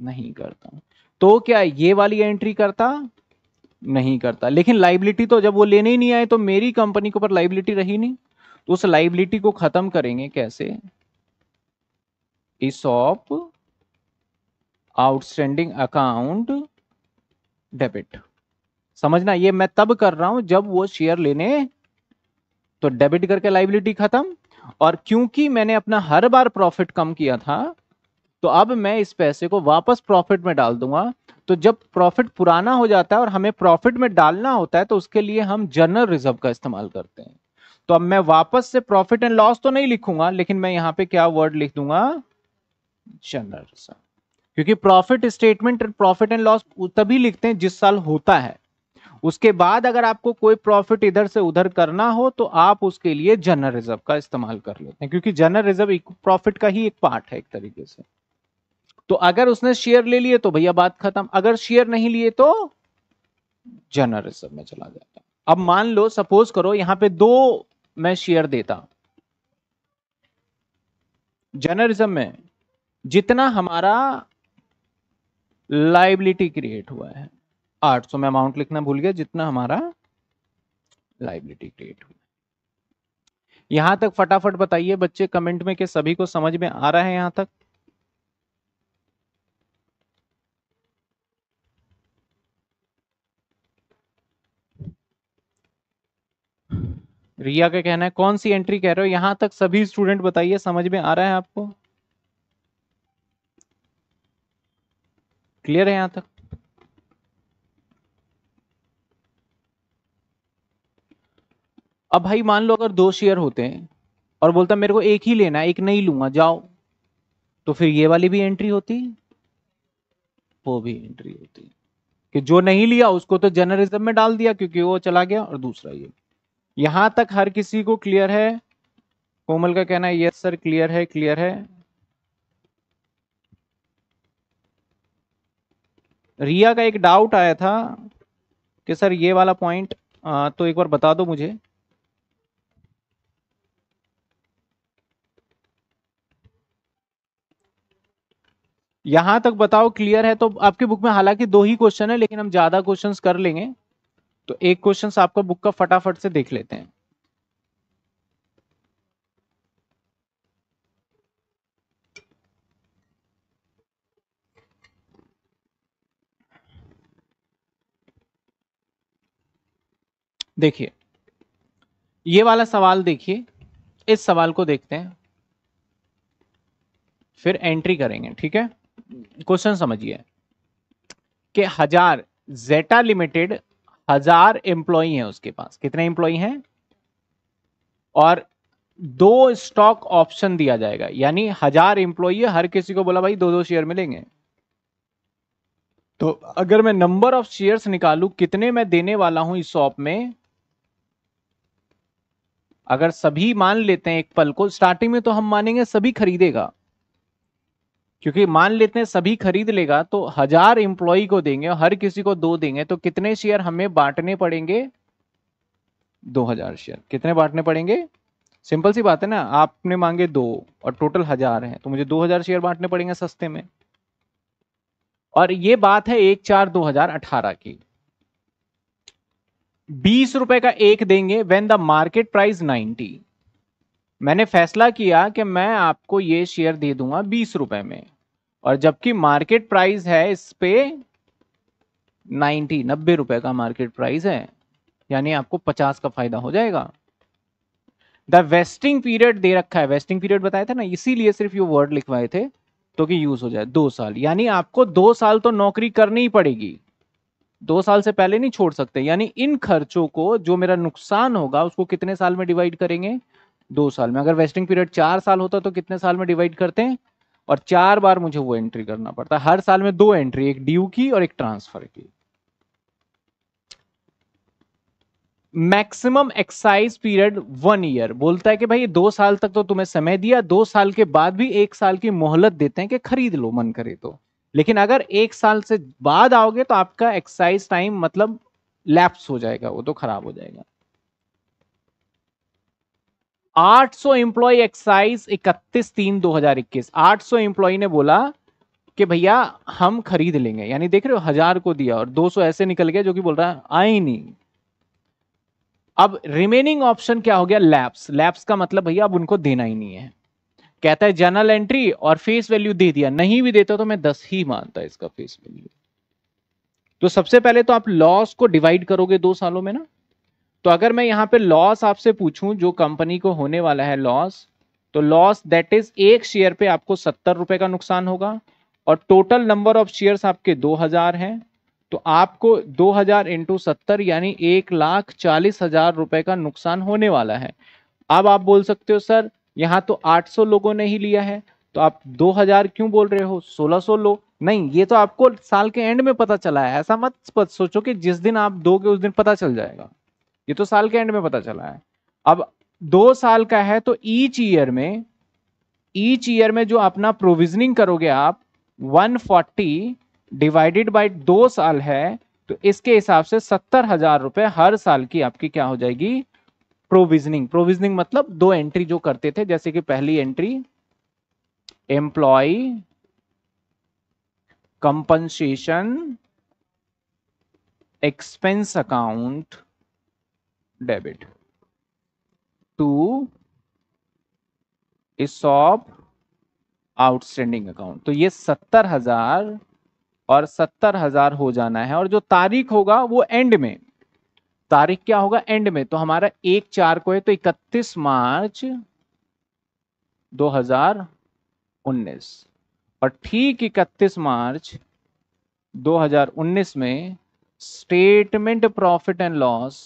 नहीं करता तो क्या ये वाली एंट्री करता नहीं करता लेकिन लाइबिलिटी तो जब वो लेने ही नहीं आए तो मेरी कंपनी के ऊपर लाइबिलिटी रही नहीं तो उस लाइबिलिटी को खत्म करेंगे कैसे इस ऑफ आउटस्टैंडिंग अकाउंट डेबिट समझना ये मैं तब कर रहा हूं जब वो शेयर लेने तो डेबिट करके लाइबिलिटी खत्म और क्योंकि मैंने अपना हर बार प्रॉफिट कम किया था तो अब मैं इस पैसे को वापस प्रॉफिट में डाल दूंगा तो जब प्रॉफिट पुराना हो जाता है और हमें प्रॉफिट में डालना होता है तो उसके लिए हम जनरल रिजर्व का इस्तेमाल करते हैं तो अब मैं वापस से प्रॉफिट एंड लॉस तो नहीं लिखूंगा लेकिन मैं यहां पे क्या वर्ड लिख दूंगा जनरल क्योंकि profit statement profit and loss तभी लिखते हैं जिस साल होता है उसके बाद अगर आपको कोई प्रॉफिट इधर से उधर करना हो तो आप उसके लिए जनरल रिजर्व का इस्तेमाल कर लेते हैं क्योंकि जनरल रिजर्व प्रॉफिट का ही एक पार्ट है एक तरीके से तो अगर उसने शेयर ले लिए तो भैया बात खत्म अगर शेयर नहीं लिए तो जनरल रिजर्व में चला जाता अब मान लो सपोज करो यहां पे दो मैं शेयर देता जर्नलिज्म में जितना हमारा लाइबिलिटी क्रिएट हुआ है 800 में अमाउंट लिखना भूल गया जितना हमारा लाइबिलिटी क्रिएट हुआ यहां तक फटाफट बताइए बच्चे कमेंट में के सभी को समझ में आ रहा है यहां तक रिया का कहना है कौन सी एंट्री कह रहे हो यहां तक सभी स्टूडेंट बताइए समझ में आ रहा है आपको क्लियर है यहां तक अब भाई मान लो अगर दो शेयर होते हैं और बोलता मेरे को एक ही लेना है एक नहीं लूंगा जाओ तो फिर ये वाली भी एंट्री होती वो भी एंट्री होती कि जो नहीं लिया उसको तो जर्नलिज्म में डाल दिया क्योंकि वो चला गया और दूसरा ये यहां तक हर किसी को क्लियर है कोमल का कहना है यस सर क्लियर है क्लियर है रिया का एक डाउट आया था कि सर ये वाला पॉइंट तो एक बार बता दो मुझे यहां तक बताओ क्लियर है तो आपके बुक में हालांकि दो ही क्वेश्चन है लेकिन हम ज्यादा क्वेश्चंस कर लेंगे तो एक क्वेश्चन आपको बुक का फटाफट से देख लेते हैं देखिए ये वाला सवाल देखिए इस सवाल को देखते हैं फिर एंट्री करेंगे ठीक है क्वेश्चन समझिए कि हजार जेटा लिमिटेड हजार एम्प्लॉ हैं उसके पास कितने एम्प्लॉई हैं और दो स्टॉक ऑप्शन दिया जाएगा यानी हजार है हर किसी को बोला भाई दो दो शेयर मिलेंगे तो अगर मैं नंबर ऑफ शेयर्स निकालू कितने मैं देने वाला हूं इस शॉप में अगर सभी मान लेते हैं एक पल को स्टार्टिंग में तो हम मानेंगे सभी खरीदेगा क्योंकि मान लेते हैं सभी खरीद लेगा तो हजार एम्प्लॉय को देंगे और हर किसी को दो देंगे तो कितने शेयर हमें बांटने पड़ेंगे दो हजार शेयर कितने बांटने पड़ेंगे सिंपल सी बात है ना आपने मांगे दो और टोटल हजार है तो मुझे दो हजार शेयर बांटने पड़ेंगे सस्ते में और ये बात है एक चार दो हजार अठारह की बीस रुपए का एक देंगे when the market price ninety मैंने फैसला किया कि मैं आपको ये शेयर दे दूंगा बीस रुपए में और जबकि मार्केट प्राइस है इस पे नाइन्टी नब्बे रुपए का मार्केट प्राइस है यानी आपको पचास का फायदा हो जाएगा द वेस्टिंग पीरियड दे रखा है वेस्टिंग पीरियड बताया था ना इसीलिए सिर्फ ये वर्ड लिखवाए थे तो कि यूज हो जाए दो साल यानी आपको दो साल तो नौकरी करनी ही पड़ेगी दो साल से पहले नहीं छोड़ सकते यानी इन खर्चों को जो मेरा नुकसान होगा उसको कितने साल में डिवाइड करेंगे दो साल में अगर वेस्टिंग पीरियड चार साल होता तो कितने साल में डिवाइड करते हैं और चार बार मुझे वो एंट्री करना पड़ता है हर साल में दो एंट्री एक ड्यू की और एक ट्रांसफर की maximum exercise period one year बोलता है कि भाई दो साल तक तो तुम्हें समय दिया दो साल के बाद भी एक साल की मोहलत देते हैं कि खरीद लो मन करे तो लेकिन अगर एक साल से बाद आओगे तो आपका एक्साइज टाइम मतलब लैप्स हो जाएगा वो तो खराब हो जाएगा 800 सौ एम्प्लॉय एक्साइज इकतीस तीन 2021 सौ एम्प्लॉय ने बोला कि भैया हम खरीद लेंगे यानी देख रहे हो हजार को दिया और 200 ऐसे निकल गए जो कि बोल रहा है आई नहीं अब रिमेनिंग ऑप्शन क्या हो गया लैब्स लैब्स का मतलब भैया अब उनको देना ही नहीं है कहता है जनरल एंट्री और फेस वैल्यू दे दिया नहीं भी देता तो मैं दस ही मानता इसका फेस वैल्यू तो सबसे पहले तो आप लॉस को डिवाइड करोगे दो सालों में ना तो अगर मैं यहाँ पे लॉस आपसे पूछूं जो कंपनी को होने वाला है लॉस तो लॉस दैट इज एक शेयर पे आपको सत्तर रुपए का नुकसान होगा और टोटल नंबर ऑफ शेयर्स आपके दो हजार हैं तो आपको दो हजार इंटू सत्तर यानी एक लाख चालीस हजार रुपए का नुकसान होने वाला है अब आप बोल सकते हो सर यहाँ तो 800 लोगों ने ही लिया है तो आप 2000 क्यों बोल रहे हो 1600 लोग नहीं ये तो आपको साल के एंड में पता चला है ऐसा मत सोचो कि जिस दिन आप दोगे उस दिन पता चल जाएगा ये तो साल के एंड में पता चला है अब दो साल का है तो ईच ईयर में ईच ईयर में जो अपना प्रोविजनिंग करोगे आप 140 डिवाइडेड बाय दो साल है तो इसके हिसाब से सत्तर हजार रुपए हर साल की आपकी क्या हो जाएगी प्रोविजनिंग प्रोविजनिंग मतलब दो एंट्री जो करते थे जैसे कि पहली entry employee compensation expense account debit to इस आउटस्टैंडिंग अकाउंट तो ये सत्तर हजार और सत्तर हजार हो जाना है और जो तारीख होगा वो एंड में तारीख क्या होगा एंड में तो हमारा एक चार को है तो इकतीस मार्च 2019 और ठीक इकतीस मार्च 2019 में statement profit and loss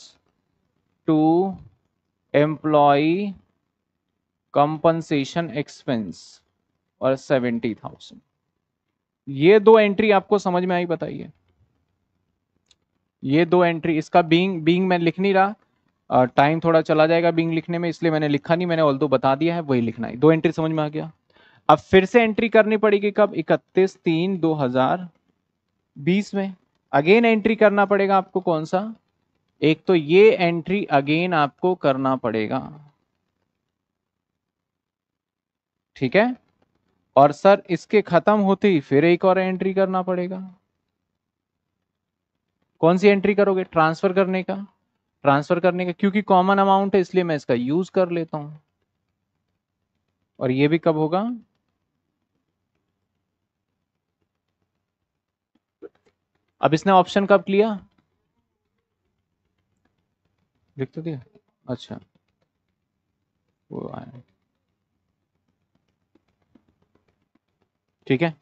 to employee compensation expense और सेवेंटी थाउजेंड ये दो एंट्री आपको समझ में आई बताइए ये दो एंट्री इसका बींग बींग मैं लिख नहीं रहा टाइम थोड़ा चला जाएगा बींग लिखने में इसलिए मैंने लिखा नहीं मैंने ऑल दो बता दिया है वही लिखना है दो एंट्री समझ में आ गया अब फिर से एंट्री करनी पड़ेगी कब इकतीस तीन दो हजार बीस में अगेन एंट्री करना पड़ेगा आपको कौन सा एक तो ये एंट्री अगेन आपको करना पड़ेगा ठीक है और सर इसके खत्म होते ही फिर एक और एंट्री करना पड़ेगा कौन सी एंट्री करोगे ट्रांसफर करने का ट्रांसफर करने का क्योंकि कॉमन अमाउंट है इसलिए मैं इसका यूज कर लेता हूं और ये भी कब होगा अब इसने ऑप्शन कब लिया लिख तो दिया अच्छा वो आया ठीक है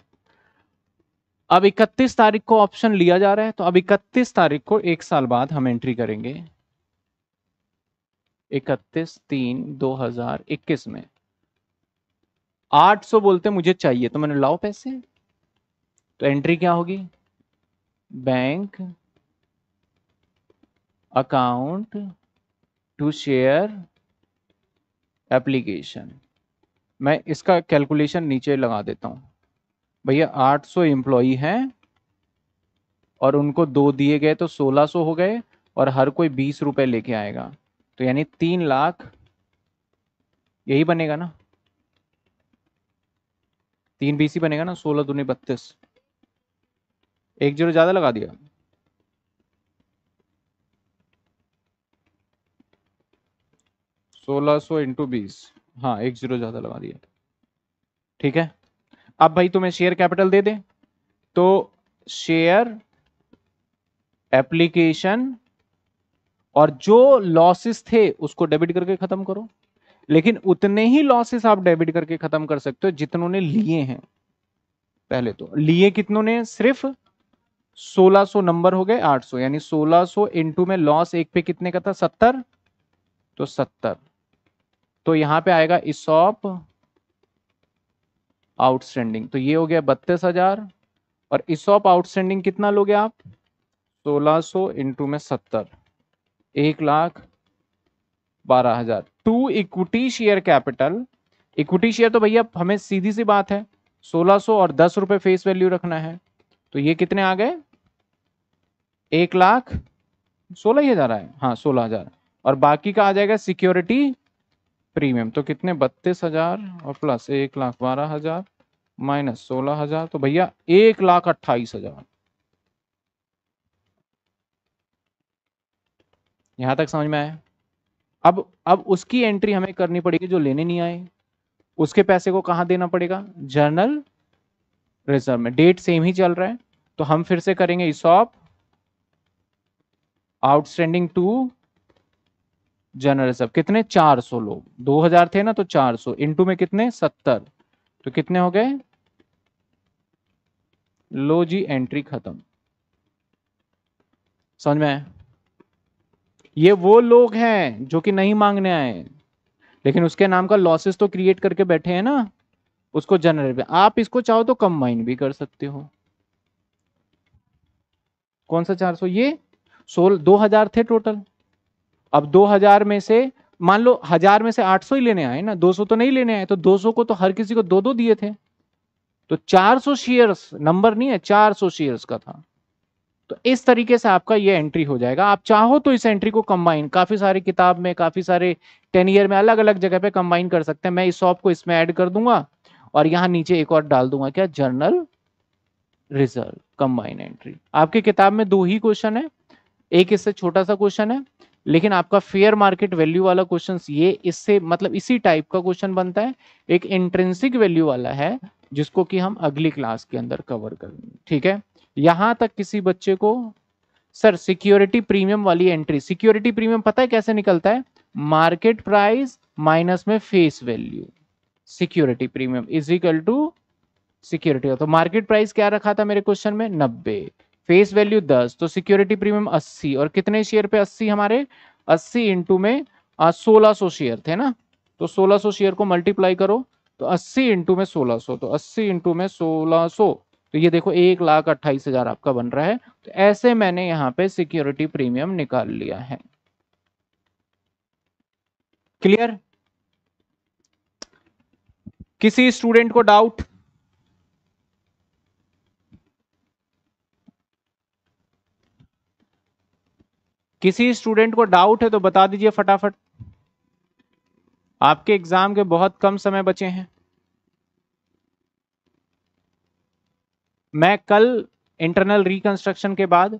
अब 31 तारीख को ऑप्शन लिया जा रहा है तो अब 31 तारीख को एक साल बाद हम एंट्री करेंगे 31 तीन 2021 में 800 बोलते मुझे चाहिए तो मैंने लाओ पैसे तो एंट्री क्या होगी bank account to share application मैं इसका कैलकुलेशन नीचे लगा देता हूँ भैया 800 सौ एम्प्लॉई हैं और उनको दो दिए गए तो 1600 हो गए और हर कोई बीस रुपये लेके आएगा तो यानी तीन लाख यही बनेगा ना तीन बीस ही बनेगा ना सोलह दूनी बत्तीस एक जीरो ज़्यादा लगा दिया सोलह सौ इंटू बीस हाँ एक जीरो ज़्यादा लगा दिया ठीक है अब भाई तुम्हें शेयर कैपिटल दे दे तो शेयर एप्लीकेशन और जो लॉसेस थे उसको डेबिट करके खत्म करो लेकिन उतने ही लॉसेस आप डेबिट करके खत्म कर सकते हो जितनों ने लिए हैं पहले तो लिए कितनों ने सिर्फ 1600 नंबर हो गए 800 यानी 1600 इंटू में लॉस एक पे कितने का था 70 तो तो यहां पे आएगा इसॉप आउटस्टैंडिंग तो ये हो गया बत्तीस हजार और इसॉप आउटस्टैंडिंग कितना लोगे आप सोलह सो इंटू में सत्तर एक लाख बारह हजार to equity share capital equity share तो भैया हमें सीधी सी बात है सोलह सो और दस रुपए फेस वैल्यू रखना है तो ये कितने आ गए एक लाख सोलह ही हजार आए हाँ सोलह हजार और बाकी का आ जाएगा सिक्योरिटी प्रीमियम तो कितने बत्तीस हजार हाँ। और प्लस एक लाख बारह हजार माइनस सोलह हजार तो भैया एक लाख अट्ठाईस हजार यहां तक समझ में आया अब अब उसकी एंट्री हमें करनी पड़ेगी जो लेने नहीं आए उसके पैसे को कहां देना पड़ेगा जर्नल रिजर्व में डेट सेम ही चल रहा है तो हम फिर से करेंगे इसॉप आउटस्टैंडिंग टू जनरल सब कितने 400 लोग 2000 थे ना तो 400 इंटू में कितने 70 तो कितने हो गए लो जी एंट्री खत्म समझ में ये वो लोग हैं जो कि नहीं मांगने आए लेकिन उसके नाम का लॉसेस तो क्रिएट करके बैठे हैं ना उसको जनरल पे आप इसको चाहो तो कंबाइन भी कर सकते हो कौन सा 400 ये सोल दो थे टोटल अब 2000 में से मान लो हजार में से 800 ही लेने आए ना 200 तो नहीं लेने आए तो 200 को तो हर किसी को दो दो दिए थे तो 400 शेयर्स नंबर नहीं है 400 शेयर्स का था तो इस तरीके से आपका ये एंट्री हो जाएगा आप चाहो तो इस एंट्री को कंबाइन काफी सारी किताब में काफी सारे टेन ईयर में अलग अलग जगह पे कंबाइन कर सकते हैं मैं इस शॉप को इसमें ऐड कर दूंगा और यहाँ नीचे एक और डाल दूंगा क्या जर्नल रिजल्ट कंबाइन एंट्री आपकी किताब में दो ही क्वेश्चन है एक इससे छोटा सा क्वेश्चन है लेकिन आपका फेयर मार्केट वैल्यू वाला क्वेश्चन ये इससे मतलब इसी टाइप का क्वेश्चन बनता है एक इंट्रेंसिक वैल्यू वाला है जिसको कि हम अगली क्लास के अंदर कवर करेंगे ठीक है यहां तक किसी बच्चे को सर सिक्योरिटी प्रीमियम वाली एंट्री सिक्योरिटी प्रीमियम पता है कैसे निकलता है मार्केट प्राइस माइनस में face value security premium is equal to security तो मार्केट प्राइस क्या रखा था मेरे क्वेश्चन में नब्बे फेस वैल्यू दस तो सिक्योरिटी प्रीमियम अस्सी और कितने शेयर पे अस्सी हमारे अस्सी इंटू में सोलह सो शेयर थे ना तो सोलह सो शेयर को मल्टीप्लाई करो तो अस्सी इंटू में सोलह सो तो अस्सी इंटू में सोलह सो तो ये देखो एक लाख अट्ठाईस हजार आपका बन रहा है तो ऐसे मैंने यहाँ पे सिक्योरिटी प्रीमियम निकाल लिया है क्लियर किसी स्टूडेंट को डाउट किसी स्टूडेंट को डाउट है तो बता दीजिए फटाफट आपके एग्जाम के बहुत कम समय बचे हैं मैं कल इंटरनल रिकंस्ट्रक्शन के बाद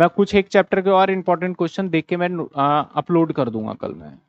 मैं कुछ एक चैप्टर के और इंपॉर्टेंट क्वेश्चन देख के मैं अपलोड कर दूंगा कल मैं